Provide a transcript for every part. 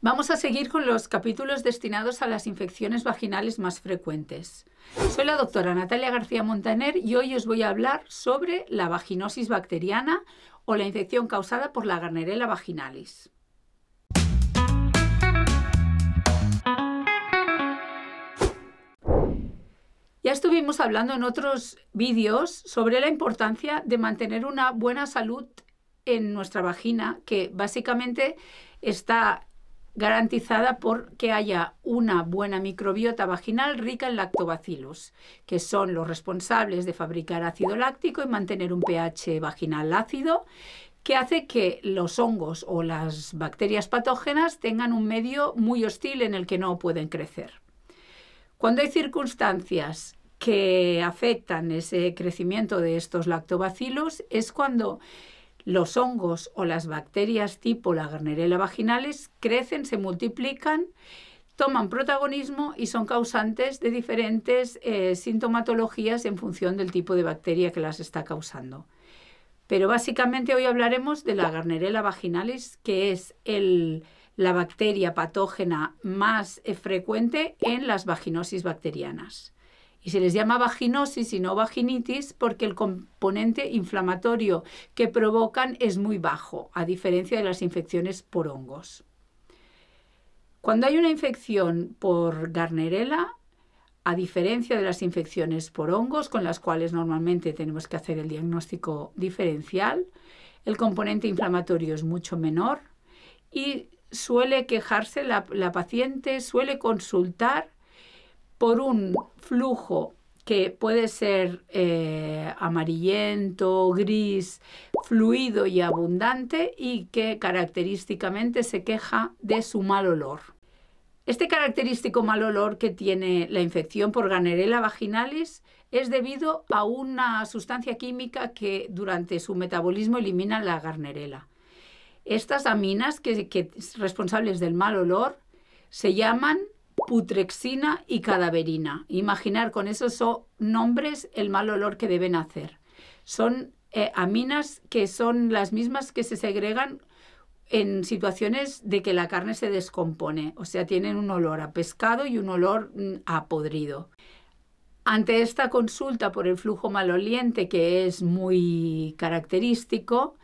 Vamos a seguir con los capítulos destinados a las infecciones vaginales más frecuentes. Soy la doctora Natalia García Montaner y hoy os voy a hablar sobre la vaginosis bacteriana o la infección causada por la garnerela vaginalis. Ya estuvimos hablando en otros vídeos sobre la importancia de mantener una buena salud en nuestra vagina, que básicamente está garantizada por que haya una buena microbiota vaginal rica en lactobacilos, que son los responsables de fabricar ácido láctico y mantener un pH vaginal ácido, que hace que los hongos o las bacterias patógenas tengan un medio muy hostil en el que no pueden crecer. Cuando hay circunstancias que afectan ese crecimiento de estos lactobacilos es cuando los hongos o las bacterias tipo la garnerela vaginalis crecen, se multiplican, toman protagonismo y son causantes de diferentes eh, sintomatologías en función del tipo de bacteria que las está causando. Pero básicamente hoy hablaremos de la garnerela vaginalis, que es la bacteria patógena más eh, frecuente en las vaginosis bacterianas. Y se les llama vaginosis y no vaginitis porque el componente inflamatorio que provocan es muy bajo, a diferencia de las infecciones por hongos. Cuando hay una infección por garnerela, a diferencia de las infecciones por hongos, con las cuales normalmente tenemos que hacer el diagnóstico diferencial, el componente inflamatorio es mucho menor y suele quejarse la, la paciente, suele consultar por un flujo que puede ser eh, amarillento, gris, fluido y abundante y que característicamente se queja de su mal olor. Este característico mal olor que tiene la infección por ganerela vaginalis es debido a una sustancia química que durante su metabolismo elimina la garnerela. Estas aminas que, que responsables del mal olor se llaman putrexina y cadaverina. Imaginar con esos nombres el mal olor que deben hacer. Son eh, aminas que son las mismas que se segregan en situaciones de que la carne se descompone, o sea, tienen un olor a pescado y un olor mm, a podrido. Ante esta consulta por el flujo maloliente, que es muy característico,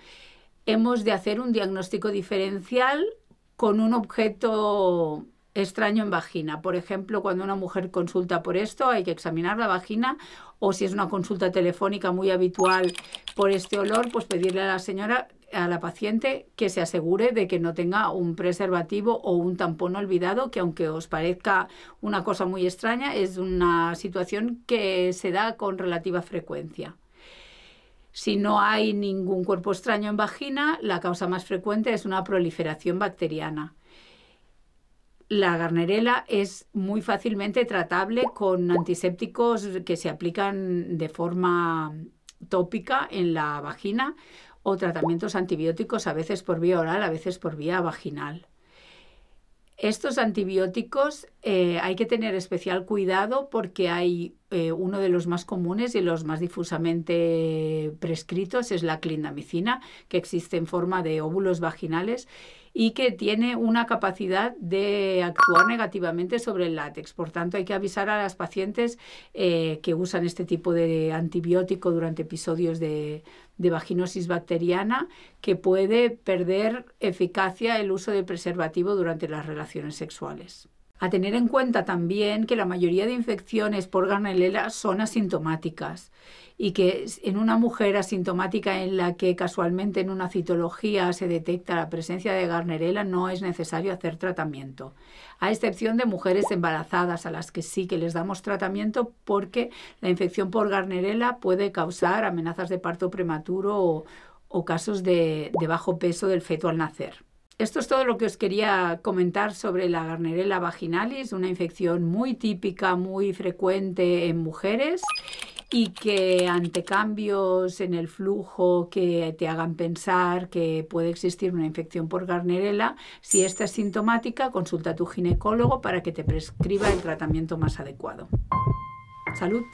hemos de hacer un diagnóstico diferencial con un objeto extraño en vagina. Por ejemplo, cuando una mujer consulta por esto, hay que examinar la vagina o si es una consulta telefónica muy habitual por este olor, pues pedirle a la señora a la paciente que se asegure de que no tenga un preservativo o un tampón olvidado, que aunque os parezca una cosa muy extraña, es una situación que se da con relativa frecuencia. Si no hay ningún cuerpo extraño en vagina, la causa más frecuente es una proliferación bacteriana. La garnerela es muy fácilmente tratable con antisépticos que se aplican de forma tópica en la vagina o tratamientos antibióticos a veces por vía oral, a veces por vía vaginal. Estos antibióticos eh, hay que tener especial cuidado porque hay eh, uno de los más comunes y los más difusamente prescritos es la clindamicina, que existe en forma de óvulos vaginales y que tiene una capacidad de actuar negativamente sobre el látex. Por tanto, hay que avisar a las pacientes eh, que usan este tipo de antibiótico durante episodios de, de vaginosis bacteriana que puede perder eficacia el uso de preservativo durante las relaciones sexuales. A tener en cuenta también que la mayoría de infecciones por garnerela son asintomáticas y que en una mujer asintomática en la que casualmente en una citología se detecta la presencia de garnerela no es necesario hacer tratamiento, a excepción de mujeres embarazadas a las que sí que les damos tratamiento porque la infección por garnerela puede causar amenazas de parto prematuro o, casos de bajo peso del feto al nacer. Esto es todo lo que os quería comentar sobre la garnerela vaginalis, una infección muy típica, muy frecuente en mujeres y que ante cambios en el flujo que te hagan pensar que puede existir una infección por garnerela, si esta es sintomática, consulta a tu ginecólogo para que te prescriba el tratamiento más adecuado. Salud.